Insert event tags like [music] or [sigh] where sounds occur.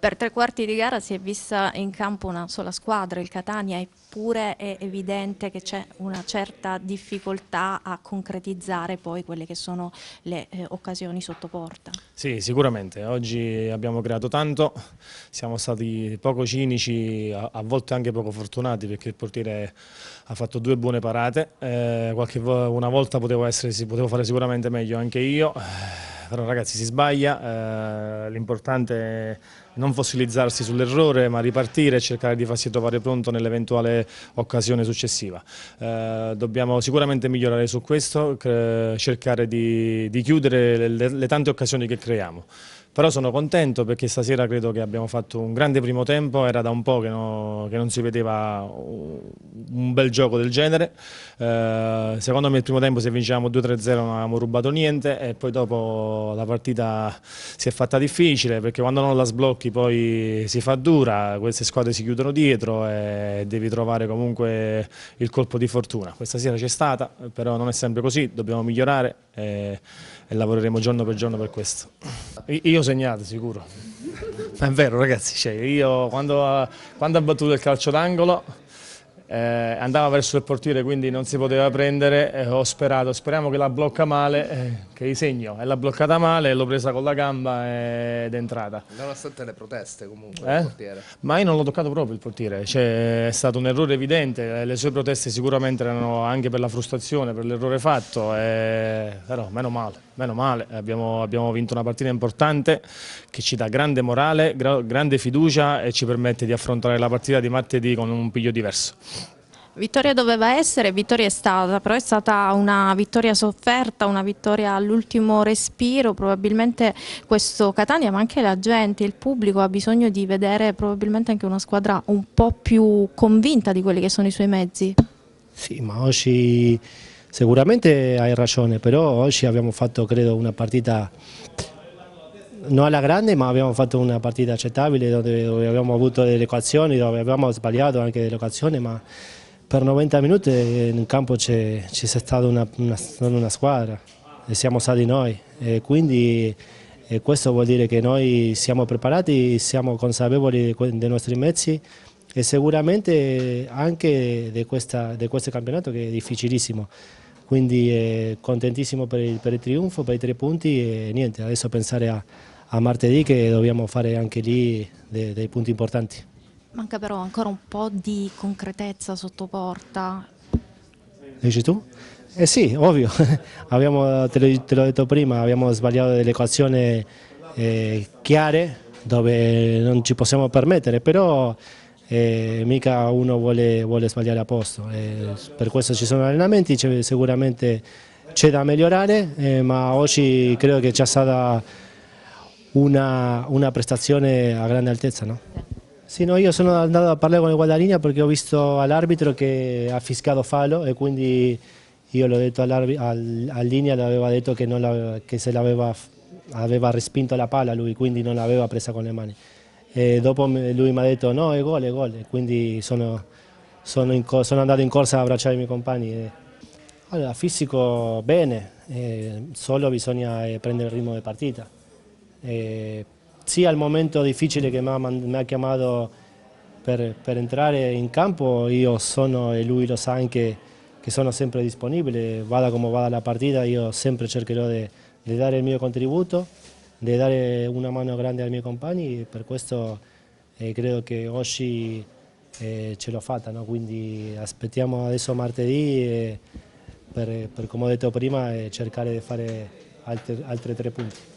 Per tre quarti di gara si è vista in campo una sola squadra, il Catania, eppure è evidente che c'è una certa difficoltà a concretizzare poi quelle che sono le eh, occasioni sotto porta. Sì, sicuramente. Oggi abbiamo creato tanto, siamo stati poco cinici, a, a volte anche poco fortunati perché il portiere ha fatto due buone parate. Eh, qualche, una volta potevo, essere, potevo fare sicuramente meglio anche io però ragazzi si sbaglia, eh, l'importante è non fossilizzarsi sull'errore ma ripartire e cercare di farsi trovare pronto nell'eventuale occasione successiva. Eh, dobbiamo sicuramente migliorare su questo, cercare di, di chiudere le, le tante occasioni che creiamo però sono contento perché stasera credo che abbiamo fatto un grande primo tempo, era da un po' che, no, che non si vedeva un bel gioco del genere, eh, secondo me il primo tempo se vincevamo 2-3-0 non avevamo rubato niente e poi dopo la partita si è fatta difficile perché quando non la sblocchi poi si fa dura, queste squadre si chiudono dietro e devi trovare comunque il colpo di fortuna, questa sera c'è stata, però non è sempre così, dobbiamo migliorare e, e lavoreremo giorno per giorno per questo. Io segnato sicuro, ma è vero ragazzi, cioè, io quando, quando ha battuto il calcio d'angolo eh, andava verso il portiere quindi non si poteva prendere, eh, ho sperato, speriamo che la blocca male, eh, che disegno, e l'ha bloccata male, l'ho presa con la gamba ed è entrata. Nonostante le proteste comunque eh? portiere. Ma io non l'ho toccato proprio il portiere, cioè, è stato un errore evidente, eh, le sue proteste sicuramente erano anche per la frustrazione, per l'errore fatto, eh, però meno male, meno male. Abbiamo, abbiamo, vinto una partita importante che ci dà grande morale, grande fiducia e ci permette di affrontare la partita di martedì con un piglio diverso. Vittoria doveva essere, vittoria è stata, però è stata una vittoria sofferta, una vittoria all'ultimo respiro, probabilmente questo Catania, ma anche la gente, il pubblico ha bisogno di vedere probabilmente anche una squadra un po' più convinta di quelli che sono i suoi mezzi. Sì, ma oggi sicuramente hai ragione, però oggi abbiamo fatto credo una partita non alla grande ma abbiamo fatto una partita accettabile dove, abbiamo avuto delle equazioni, dove abbiamo sbagliato anche delle equazioni, ma per 90 minuti in campo c'è, stata una, una, una, squadra, siamo stati noi e quindi e questo vuol dire che noi siamo preparati, siamo consapevoli dei nostri mezzi e sicuramente anche di, questa, di questo campionato che è difficilissimo. Quindi eh, contentissimo per il, per il, trionfo, per i tre punti e niente, adesso pensare a, a martedì che dobbiamo fare anche lì dei, dei punti importanti. Manca però ancora un po' di concretezza sotto porta. Dici tu? Eh sì, ovvio. [laughs] abbiamo, te, l'ho detto prima, abbiamo sbagliato delle equazioni eh, chiare dove non ci possiamo permettere, però eh, mica uno vuole, vuole sbagliare a posto. Eh, per questo ci sono allenamenti, sicuramente c'è da migliorare, eh, ma oggi credo che sia stata una, una prestazione a grande altezza. No? Sì, no, io sono andato a parlare con il Guadagnina perché ho visto all'arbitro che ha fiscato fallo e quindi io l'ho detto all'Inia, all l'aveva detto che, la, che se l'aveva aveva respinto la palla lui, quindi non l'aveva presa con le mani. E dopo lui mi ha detto no, è gol, è gol, e quindi sono, sono, sono, andato in corsa ad abbracciare i miei compagni. Allora, fisico bene, eh, solo bisogna eh, prendere il ritmo di partita. Eh, sì al momento difficile che mi ha, mi ha chiamato per, per, entrare in campo, io sono e lui lo sa anche che sono sempre disponibile, vada come vada la partita, io sempre cercherò di dare il mio contributo, di dare una mano grande ai miei compagni e per questo eh, credo che oggi eh, ce l'ho fatta, no? quindi aspettiamo adesso martedì e per, per come ho detto prima cercare di fare altri tre punti.